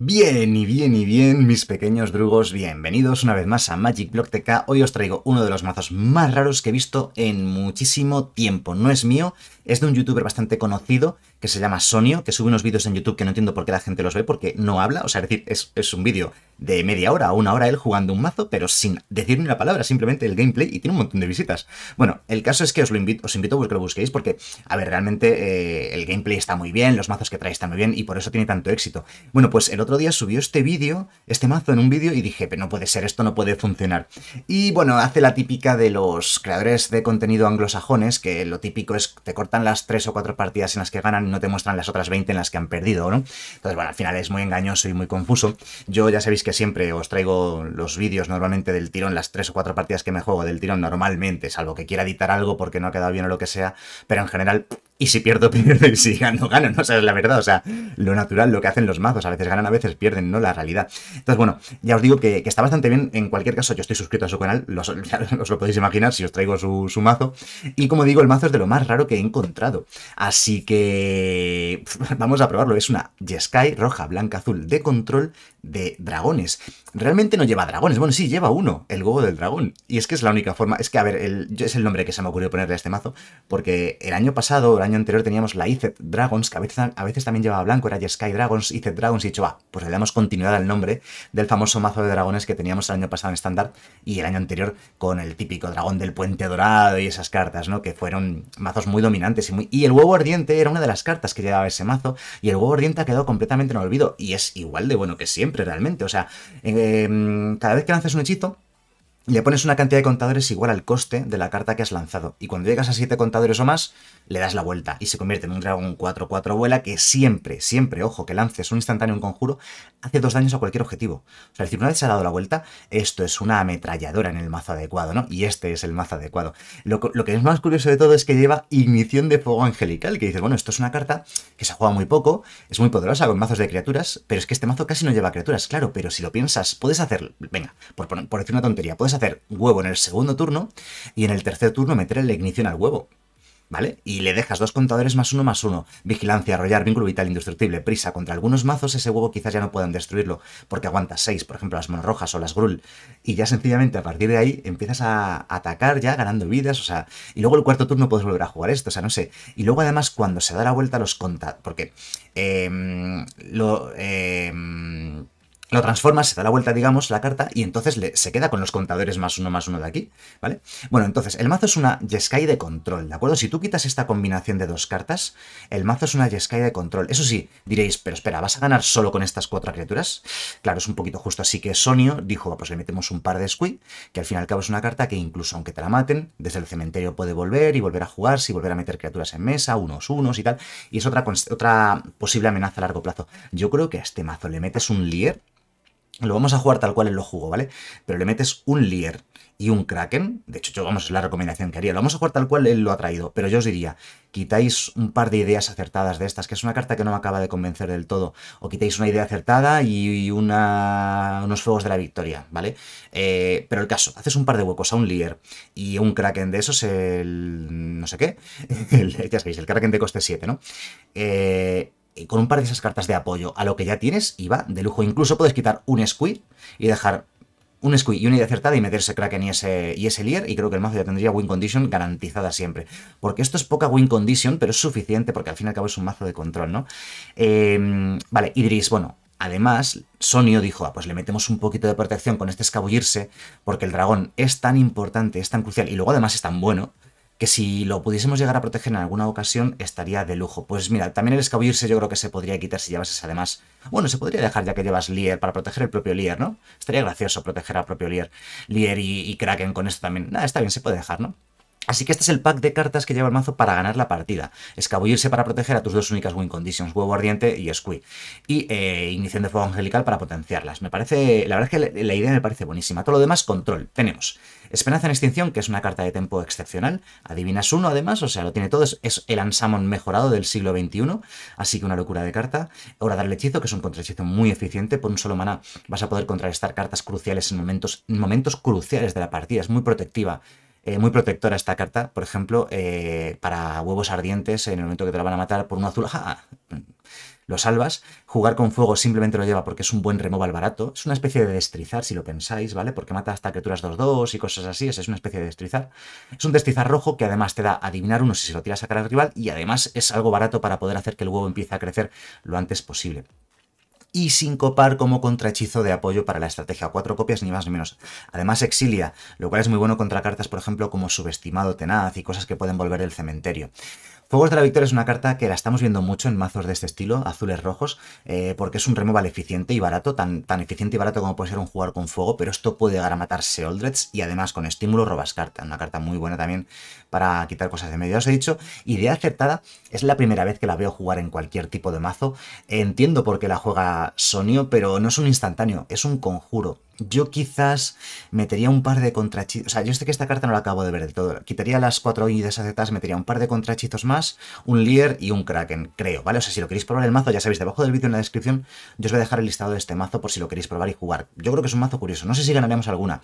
Bien y bien y bien, mis pequeños drugos, bienvenidos una vez más a Magic Block TK. Hoy os traigo uno de los mazos más raros que he visto en muchísimo tiempo. No es mío, es de un youtuber bastante conocido que se llama Sonio, que sube unos vídeos en YouTube que no entiendo por qué la gente los ve, porque no habla, o sea, es decir, es, es un vídeo de media hora o una hora él jugando un mazo, pero sin decir ni una palabra, simplemente el gameplay y tiene un montón de visitas. Bueno, el caso es que os, lo invito, os invito a que lo busquéis porque, a ver, realmente eh, el gameplay está muy bien, los mazos que trae están muy bien y por eso tiene tanto éxito. Bueno, pues el otro día subió este vídeo, este mazo en un vídeo y dije, pero no puede ser, esto no puede funcionar. Y bueno, hace la típica de los creadores de contenido anglosajones, que lo típico es te cortan las 3 o 4 partidas en las que ganan y no te muestran las otras 20 en las que han perdido, ¿no? Entonces, bueno, al final es muy engañoso y muy confuso. Yo ya sabéis que que siempre os traigo los vídeos normalmente del tirón, las tres o cuatro partidas que me juego del tirón normalmente, salvo que quiera editar algo porque no ha quedado bien o lo que sea, pero en general y si pierdo, primero y si gano, gano, O sea, es la verdad, o sea, lo natural, lo que hacen los mazos, a veces ganan, a veces pierden, ¿no? La realidad. Entonces, bueno, ya os digo que, está bastante bien, en cualquier caso, yo estoy suscrito a su canal, os lo podéis imaginar si os traigo su, mazo, y como digo, el mazo es de lo más raro que he encontrado, así que vamos a probarlo, es una Jeskai roja, blanca, azul, de control de dragones. Realmente no lleva dragones, bueno, sí, lleva uno, el gogo del dragón, y es que es la única forma, es que, a ver, es el nombre que se me ocurrió ponerle a este mazo, porque el año pasado, el año anterior teníamos la IZ Dragons, que a veces, también llevaba blanco, era Sky Dragons, IZ Dragons, y dicho, pues le damos continuidad al nombre del famoso mazo de dragones que teníamos el año pasado en estándar y el año anterior con el típico dragón del puente dorado y esas cartas, ¿no? Que fueron mazos muy dominantes y muy... Y el huevo ardiente era una de las cartas que llevaba ese mazo y el huevo ardiente ha quedado completamente en olvido y es igual de bueno que siempre realmente, o sea, em, cada vez que lanzas un hechizo le pones una cantidad de contadores igual al coste de la carta que has lanzado. Y cuando llegas a siete contadores o más, le das la vuelta y se convierte en un dragón 4-4 vuela que siempre, siempre, ojo, que lances un instantáneo un conjuro, hace dos daños a cualquier objetivo. O sea, una vez se ha dado la vuelta, esto es una ametralladora en el mazo adecuado, ¿no? Y este es el mazo adecuado. Lo, que es más curioso de todo es que lleva ignición de fuego angelical, que dice, bueno, esto es una carta que se juega muy poco, es muy poderosa con mazos de criaturas, pero es que este mazo casi no lleva criaturas, claro, pero si lo piensas, puedes hacer, venga, por, por decir una tontería, puedes hacer huevo en el segundo turno y en el tercer turno meterle la ignición al huevo. ¿vale? Y le dejas dos contadores más uno más uno, vigilancia, arrollar, vínculo vital, indestructible, prisa. Contra algunos mazos ese huevo quizás ya no puedan destruirlo, porque aguantas seis, por ejemplo, las monorrojas o las grul. Y ya sencillamente a partir de ahí empiezas a atacar ya ganando vidas, o sea, y luego el cuarto turno puedes volver a jugar esto, o sea, no sé. Y luego además cuando se da la vuelta los contadores, porque eh, lo... Eh, lo transformas, se da la vuelta, digamos, la carta, y entonces le, se queda con los contadores más uno más uno de aquí, ¿vale? Bueno, entonces, el mazo es una Jeskai de control, ¿de acuerdo? Si tú quitas esta combinación de dos cartas, el mazo es una Jeskai de control. Eso sí, diréis, pero espera, ¿vas a ganar solo con estas cuatro criaturas? Claro, es un poquito justo, así que Sonio dijo, ah, pues le metemos un par de Squid, que al fin y al cabo es una carta que incluso aunque te la maten, desde el cementerio puede volver y volver a jugar, y volver a meter criaturas en mesa, unos, unos y tal, y es otra, otra posible amenaza a largo plazo. Yo creo que a este mazo le metes un Lier, lo vamos a jugar tal cual él lo jugó, ¿vale? Pero le metes un Leer y un Kraken. De hecho, yo, vamos, es la recomendación que haría. Lo vamos a jugar tal cual él lo ha traído. Pero yo os diría, quitáis un par de ideas acertadas de estas, que es una carta que no me acaba de convencer del todo. O quitáis una idea acertada y una, unos fuegos de la victoria, ¿vale? Eh, pero el caso, haces un par de huecos a un Leer y un Kraken de esos, el... no sé qué. ya sabéis, el Kraken de coste 7, ¿no? Eh, eh, con un par de esas cartas de apoyo a lo que ya tienes y va de lujo. Incluso puedes quitar un squid y dejar un squid y una idea acertada y meterse Kraken y ese, y ese y creo que el mazo ya tendría win condition garantizada siempre. Porque esto es poca win condition, pero es suficiente porque al fin y al cabo es un mazo de control, ¿no? Em, vale, Idris, bueno, Además, Sonio dijo, ah, pues le metemos un poquito de protección con este escabullirse, porque el dragón es tan importante, es tan crucial, y luego además es tan bueno, que si lo pudiésemos llegar a proteger en alguna ocasión estaría de lujo. Pues mira, también el escabullirse yo creo que se podría quitar si ese además... Bueno, se podría dejar ya que llevas Lier para proteger el propio Lier, ¿no? Estaría gracioso proteger al propio Lier. Lier y, y Kraken con esto también. Nada, está bien, se puede dejar, ¿no? Así que este es el pack de cartas que lleva el mazo para ganar la partida. Escabullirse para proteger a tus dos únicas win conditions, Huevo Ardiente y Squee. Y eh, de Fuego Angelical para potenciarlas. Me parece, la verdad es que la idea me parece buenísima. Todo lo demás, control. Tenemos Esperanza en Extinción, que es una carta de tempo excepcional. Adivinas uno, además, o sea, lo tiene todo. Es, el Ansamon mejorado del siglo XXI, así que una locura de carta. Ahora darle hechizo, que es un contrahechizo muy eficiente. Por un solo maná vas a poder contrarrestar cartas cruciales en momentos, en momentos cruciales de la partida. Es muy protectiva eh, muy protectora esta carta, por ejemplo, eh, para huevos ardientes en el momento que te la van a matar por un azul. Lo salvas. Jugar con fuego simplemente lo lleva porque es un buen removal barato. Es una especie de destrizar, si lo pensáis, ¿vale? Porque mata hasta criaturas 2-2 y cosas así. Es una especie de destrizar. Es un destrizar rojo que además te da adivinar uno si se lo tiras a cara al rival y además es algo barato para poder hacer que el huevo empiece a crecer lo antes posible y sin copar como contrahechizo de apoyo para la estrategia. Cuatro copias ni más ni menos. Además exilia, lo cual es muy bueno contra cartas, por ejemplo, como subestimado tenaz y cosas que pueden volver del cementerio. Fuegos de la Victoria es una carta que la estamos viendo mucho en mazos de este estilo, azules rojos, eh, porque es un removal eficiente y barato, tan, tan eficiente y barato como puede ser un jugar con fuego, pero esto puede llegar a matarse Oldreds y además con estímulo robas carta, una carta muy buena también para quitar cosas de medio. os he dicho, idea acertada, es la primera vez que la veo jugar en cualquier tipo de mazo, entiendo por qué la juega Sonio, pero no es un instantáneo, es un conjuro, yo quizás metería un par de contrachizos, O sea, yo sé este que esta carta no la acabo de ver del todo. Quitaría las cuatro unidades aceptadas, metería un par de contrachizos más, un Leer y un Kraken, creo, ¿vale? O sea, si lo queréis probar el mazo, ya sabéis, debajo del vídeo en la descripción, yo os voy a dejar el listado de este mazo por si lo queréis probar y jugar. Yo creo que es un mazo curioso. No sé si ganaremos alguna.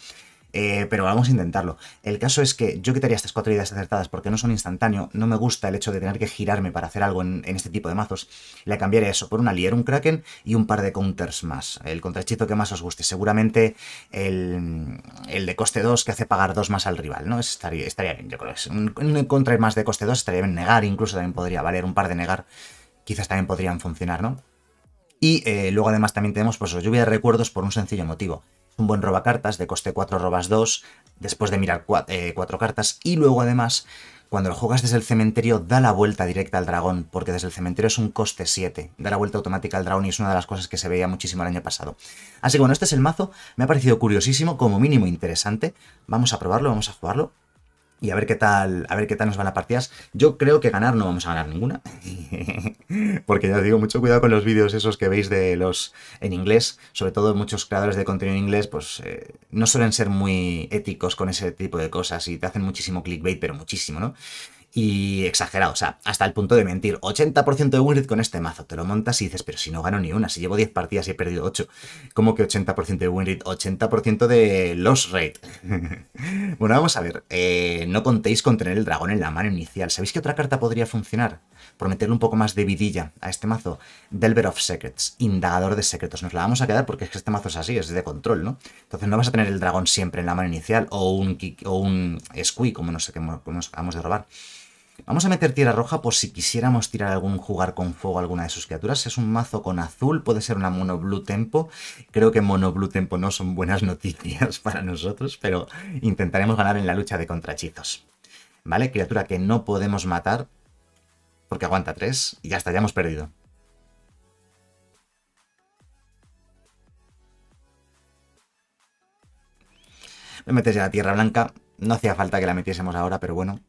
Eh, pero vamos a intentarlo. El caso es que yo quitaría estas cuatro ideas acertadas porque no son instantáneo. No me gusta el hecho de tener que girarme para hacer algo en, este tipo de mazos. le cambiaría eso por una Lier, un Kraken y un par de counters más. El contrachito que más os guste. Seguramente el, el de coste 2 que hace pagar 2 más al rival, ¿no? estaría, estaría bien, yo creo. Un, un contra más de coste 2 estaría bien. Negar incluso también podría valer. Un par de negar quizás también podrían funcionar, ¿no? Y eh, luego además también tenemos pues lluvia de recuerdos por un sencillo motivo un buen robacartas de coste 4 robas 2 después de mirar 4, eh, cartas y luego además cuando lo juegas desde el cementerio da la vuelta directa al dragón porque desde el cementerio es un coste 7, da la vuelta automática al dragón y es una de las cosas que se veía muchísimo el año pasado. Así que bueno, este es el mazo, me ha parecido curiosísimo, como mínimo interesante, vamos a probarlo, vamos a jugarlo y a ver qué tal, a ver qué tal nos van las partidas. Yo creo que ganar no vamos a ganar ninguna. Porque ya os digo, mucho cuidado con los vídeos esos que veis de los en inglés. Sobre todo muchos creadores de contenido en inglés, pues eh, no suelen ser muy éticos con ese tipo de cosas y te hacen muchísimo clickbait, pero muchísimo, ¿no? y exagerado, o sea, hasta el punto de mentir. 80% de win con este mazo, te lo montas y dices, pero si no gano ni una, si llevo 10 partidas y he perdido 8. ¿Cómo que 80% de win 80% de loss rate. bueno, vamos a ver, eh, no contéis con tener el dragón en la mano inicial. ¿Sabéis qué otra carta podría funcionar? Por meterle un poco más de vidilla a este mazo, Delver of Secrets, indagador de secretos. Nos la vamos a quedar porque es que este mazo es así, es de control, ¿no? Entonces no vas a tener el dragón siempre en la mano inicial o un, o un squee, como nos acabamos de robar. Vamos a meter tierra roja por si quisiéramos tirar algún jugar con fuego a alguna de sus criaturas. Es un mazo con azul, puede ser una mono blue tempo. Creo que mono blue tempo no son buenas noticias para nosotros, pero intentaremos ganar en la lucha de contrachizos. ¿Vale? Criatura que no podemos matar porque aguanta 3 y ya está, ya hemos perdido. Me metes ya la tierra blanca. No hacía falta que la metiésemos ahora, pero bueno,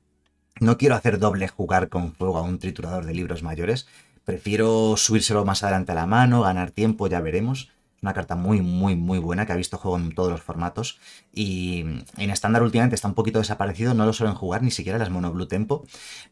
no quiero hacer doble jugar con juego a un triturador de libros mayores. Prefiero subírselo más adelante a la mano, ganar tiempo, ya veremos. Es una carta muy, muy, muy buena que ha visto juego en todos los formatos. Y en estándar últimamente está un poquito desaparecido, no lo suelen jugar ni siquiera las mono blue tempo,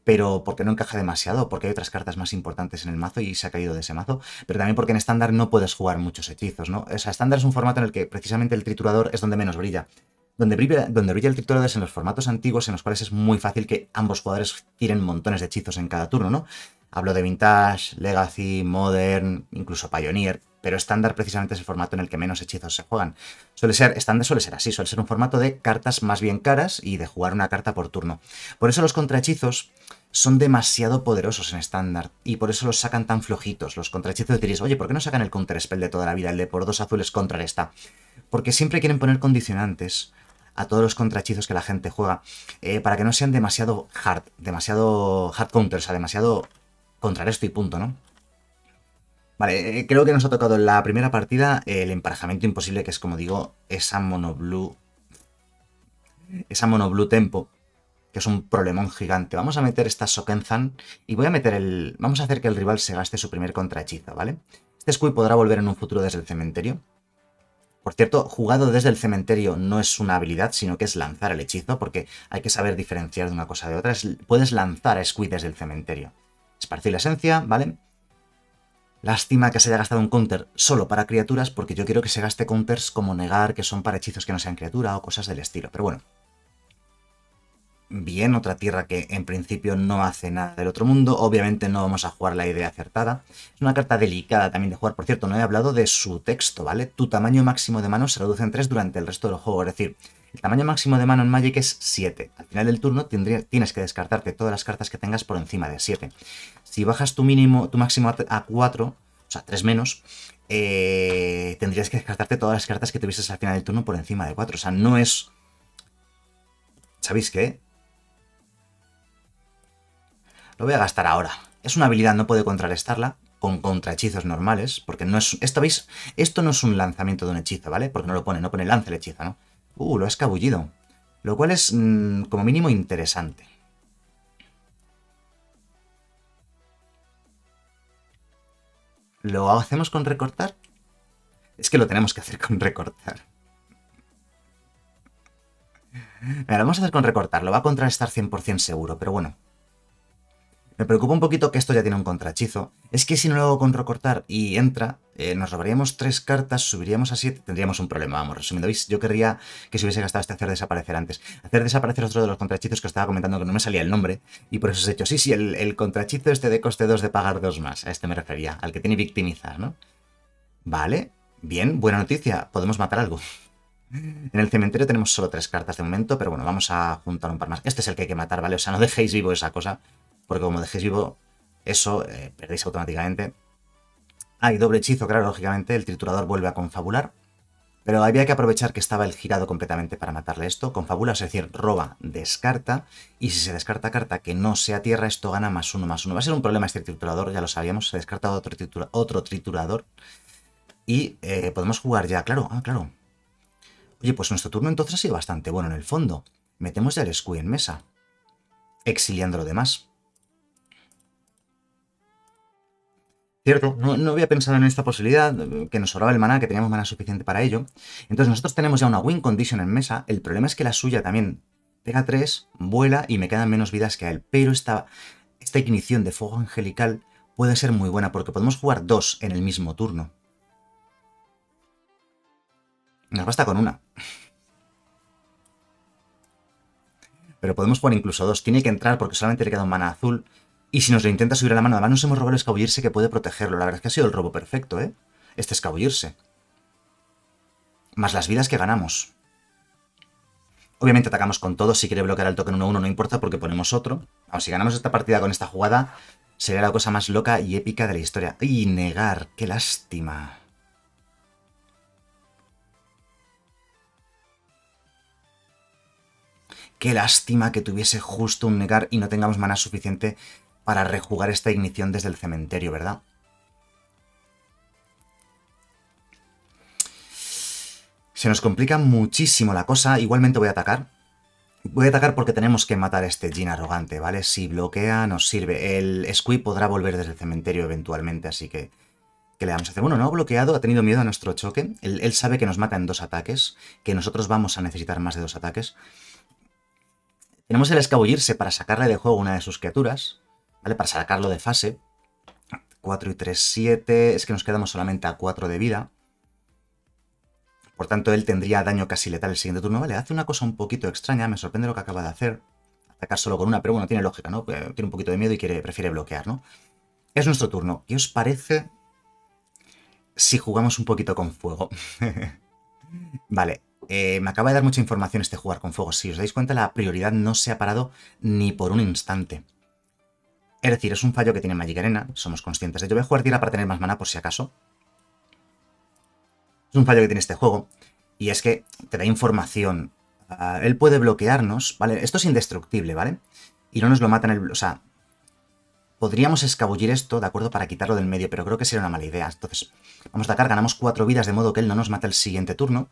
pero porque no encaja demasiado, porque hay otras cartas más importantes en el mazo y se ha caído de ese mazo, pero también porque en estándar no puedes jugar muchos hechizos, ¿no? O sea, estándar es un formato en el que precisamente el triturador es donde menos brilla. Donde brilla, el trictorado es en los formatos antiguos en los cuales es muy fácil que ambos jugadores tiren montones de hechizos en cada turno, ¿no? Hablo de Vintage, Legacy, Modern, incluso Pioneer, pero estándar precisamente es el formato en el que menos hechizos se juegan. Suele ser, estándar suele ser así, suele ser un formato de cartas más bien caras y de jugar una carta por turno. Por eso los contrahechizos son demasiado poderosos en estándar y por eso los sacan tan flojitos. Los contrahechizos diréis, oye, ¿por qué no sacan el spell de toda la vida, el de por dos azules contra esta? Porque siempre quieren poner condicionantes a todos los contrahechizos que la gente juega, eh, para que no sean demasiado hard, demasiado hard counter, o sea, demasiado contra esto y punto, ¿no? Vale, eh, creo que nos ha tocado en la primera partida el emparejamiento imposible, que es como digo, esa mono blue, esa mono blue tempo, que es un problemón gigante. Vamos a meter esta Sokenzan y voy a meter el... Vamos a hacer que el rival se gaste su primer contrahechizo, ¿vale? Este Squid podrá volver en un futuro desde el cementerio, por cierto, jugado desde el cementerio no es una habilidad, sino que es lanzar el hechizo, porque hay que saber diferenciar de una cosa de otra. puedes lanzar a Squid desde el cementerio. Esparcir la esencia, ¿vale? Lástima que se haya gastado un counter solo para criaturas, porque yo quiero que se gaste counters como negar que son para hechizos que no sean criatura o cosas del estilo. Pero bueno, bien, otra tierra que en principio no hace nada del otro mundo. Obviamente no vamos a jugar la idea acertada. Es una carta delicada también de jugar. Por cierto, no he hablado de su texto, ¿vale? Tu tamaño máximo de mano se reduce en 3 durante el resto del juego. Es decir, el tamaño máximo de mano en Magic es 7. Al final del turno tienes que descartarte todas las cartas que tengas por encima de 7. Si bajas tu mínimo, tu máximo a 4, o sea, 3 menos, eh, tendrías que descartarte todas las cartas que tuvieses al final del turno por encima de 4. O sea, no es... ¿Sabéis qué? Lo voy a gastar ahora. Es una habilidad, no puede contrarrestarla con contrahechizos normales, porque no es... Esto, ¿veis? Esto no es un lanzamiento de un hechizo, ¿vale? Porque no lo pone, no pone lance el hechizo, ¿no? Uh, lo ha escabullido. Lo cual es, mm, como mínimo, interesante. ¿Lo hacemos con recortar? Es que lo tenemos que hacer con recortar. Mira, lo vamos a hacer con recortar. Lo va a contrarrestar 100% seguro, pero bueno. Me preocupa un poquito que esto ya tiene un contrachizo Es que si no lo hago recortar y entra, eh, nos robaríamos tres cartas, subiríamos a siete, tendríamos un problema. Vamos, resumiendo, ¿veis? Yo querría que se hubiese gastado este hacer desaparecer antes. Hacer desaparecer otro de los contrachizos que os estaba comentando que no me salía el nombre. Y por eso os he dicho, sí, sí, el, el este de coste 2 de pagar dos más. A este me refería, al que tiene victimizar, ¿no? Vale, bien, buena noticia. Podemos matar algo. En el cementerio tenemos solo tres cartas de momento, pero bueno, vamos a juntar un par más. Este es el que hay que matar, ¿vale? O sea, no dejéis vivo esa cosa porque como dejéis vivo eso, eh, perdéis automáticamente. Hay doble hechizo, claro, lógicamente, el triturador vuelve a confabular, pero había que aprovechar que estaba el girado completamente para matarle esto. Confabula, es decir, roba, descarta, y si se descarta carta que no sea tierra, esto gana más uno, más uno. Va a ser un problema este triturador, ya lo sabíamos, se descarta otro, otro triturador, y eh, podemos jugar ya, claro, ah, claro. Oye, pues nuestro turno entonces ha sido bastante bueno en el fondo. Metemos ya el Squee en mesa, exiliando lo demás. ¿Cierto? No, había pensado en esta posibilidad, eh, que nos sobraba el maná, que teníamos maná suficiente para ello. Entonces nosotros tenemos ya una win condition en mesa, el problema es que la suya también pega 3, vuela y me quedan menos vidas que a él, pero esta, esta ignición de fuego angelical puede ser muy buena porque podemos jugar dos en el mismo turno. Nos basta con una. Pero podemos jugar incluso dos. Tiene que entrar porque solamente le queda un mana azul y si nos lo intenta subir a la mano, además nos hemos robado el escabullirse que puede protegerlo. La verdad es que ha sido el robo perfecto, ¿eh? Este escabullirse. Más las vidas que ganamos. Obviamente atacamos con todo. Si quiere bloquear el token 1-1 no importa porque ponemos otro. o si ganamos esta partida con esta jugada, sería la cosa más loca y épica de la historia. Y negar, qué lástima. Qué lástima que tuviese justo un negar y no tengamos mana suficiente para rejugar esta ignición desde el cementerio, ¿verdad? Se nos complica muchísimo la cosa. Igualmente voy a atacar. Voy a atacar porque tenemos que matar a este Jin arrogante, ¿vale? Si bloquea, nos sirve. El Squid podrá volver desde el cementerio eventualmente, así que... ¿Qué le vamos a hacer? Bueno, no ha bloqueado, ha tenido miedo a nuestro choque. Él, él sabe que nos mata en dos ataques, que nosotros vamos a necesitar más de dos ataques. Tenemos el escabullirse para sacarle de juego una de sus criaturas. ¿vale? Para sacarlo de fase. 4 y 3, 7. Es que nos quedamos solamente a 4 de vida. Por tanto, él tendría daño casi letal el siguiente turno. Vale, hace una cosa un poquito extraña. Me sorprende lo que acaba de hacer. Atacar solo con una, pero bueno, tiene lógica, ¿no? Eh, tiene un poquito de miedo y quiere, prefiere bloquear, ¿no? Es nuestro turno. ¿Qué os parece si jugamos un poquito con fuego? vale, eh, me acaba de dar mucha información este jugar con fuego. Si os dais cuenta, la prioridad no se ha parado ni por un instante. Es decir, es un fallo que tiene Magic Arena, somos conscientes de ello. Voy a jugar tierra para tener más mana por si acaso. Es un fallo que tiene este juego, y es que te da información. Ah, él puede bloquearnos, ¿vale? Esto es indestructible, ¿vale? Y no nos lo matan el... O sea, podríamos escabullir esto, ¿de acuerdo? Para quitarlo del medio, pero creo que sería una mala idea. Entonces, vamos a atacar, ganamos cuatro vidas, de modo que él no nos mate el siguiente turno.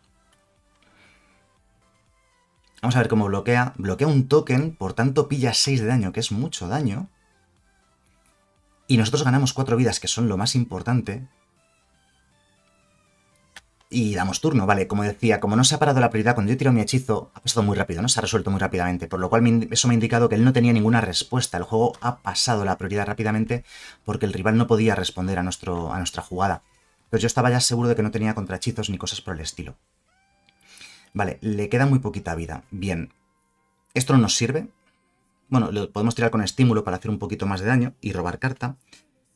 Vamos a ver cómo bloquea. Bloquea un token, por tanto pilla 6 de daño, que es mucho daño y nosotros ganamos cuatro vidas, que son lo más importante, y damos turno, ¿vale? Como decía, como no se ha parado la prioridad cuando yo he tirado mi hechizo, ha pasado muy rápido, ¿no? Se ha resuelto muy rápidamente, por lo cual eso me ha indicado que él no tenía ninguna respuesta. El juego ha pasado la prioridad rápidamente porque el rival no podía responder a, nuestro, a nuestra jugada. Pero yo estaba ya seguro de que no tenía contrahechizos ni cosas por el estilo. Vale, le queda muy poquita vida. Bien, esto no nos sirve bueno, lo podemos tirar con estímulo para hacer un poquito más de daño y robar carta.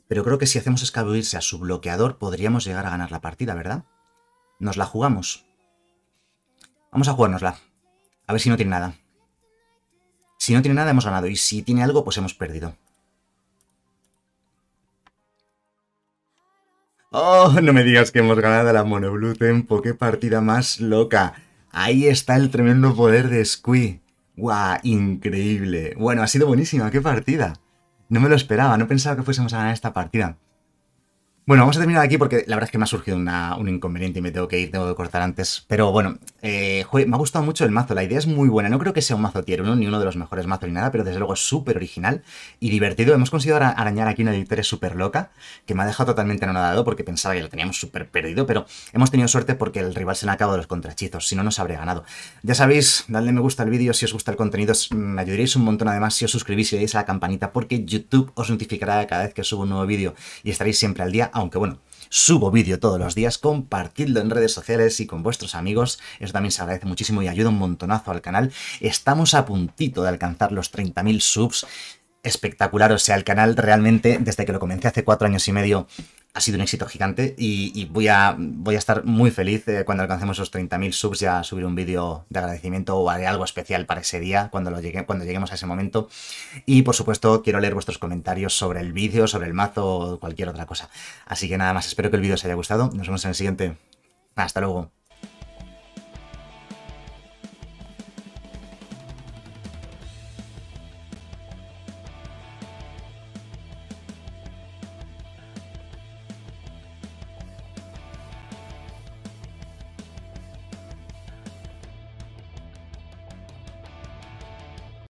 Pero creo que si hacemos escabullirse a su bloqueador podríamos llegar a ganar la partida, ¿verdad? Nos la jugamos. Vamos a jugárnosla. A ver si no tiene nada. Si no tiene nada hemos ganado y si tiene algo pues hemos perdido. Oh, no me digas que hemos ganado la Monoblue Tempo, qué partida más loca. Ahí está el tremendo poder de Squee. ¡Guau! Increíble. Bueno, ha sido buenísima, qué partida. No me lo esperaba, no pensaba que fuésemos a ganar esta partida. Bueno, vamos a terminar aquí porque la verdad es que me ha surgido un inconveniente y me tengo que ir, tengo que cortar antes. Pero bueno, eh, me ha gustado mucho el mazo, la idea es muy buena. No creo que sea un mazo tier 1, ni uno de los mejores mazos ni nada, pero desde luego es súper original y divertido. Hemos conseguido arañar aquí una victoria súper loca, que me ha dejado totalmente anonadado porque pensaba que lo teníamos súper perdido, pero hemos tenido suerte porque el rival se le ha acabado los contrachizos, si no nos habría ganado. Ya sabéis, dadle me gusta al vídeo si os gusta el contenido, me ayudaréis un montón además si os suscribís y le a la campanita porque YouTube os notificará cada vez que subo un nuevo vídeo y estaréis siempre al día, aunque bueno, Subo vídeo todos los días, compartidlo en redes sociales y con vuestros amigos. Eso también se agradece muchísimo y ayuda un montonazo al canal. Estamos a puntito de alcanzar los 30.000 subs espectacular. O sea, el canal realmente, desde que lo comencé hace cuatro años y medio, ha sido un éxito gigante y, voy, a, voy a estar muy feliz eh, cuando alcancemos los 30.000 subs, ya subir un vídeo de agradecimiento o haré algo especial para ese día cuando, lo llegue, cuando lleguemos a ese momento. Y por supuesto quiero leer vuestros comentarios sobre el vídeo, sobre el mazo o cualquier otra cosa. Así que nada más, espero que el vídeo os haya gustado. Nos vemos en el siguiente. Hasta luego.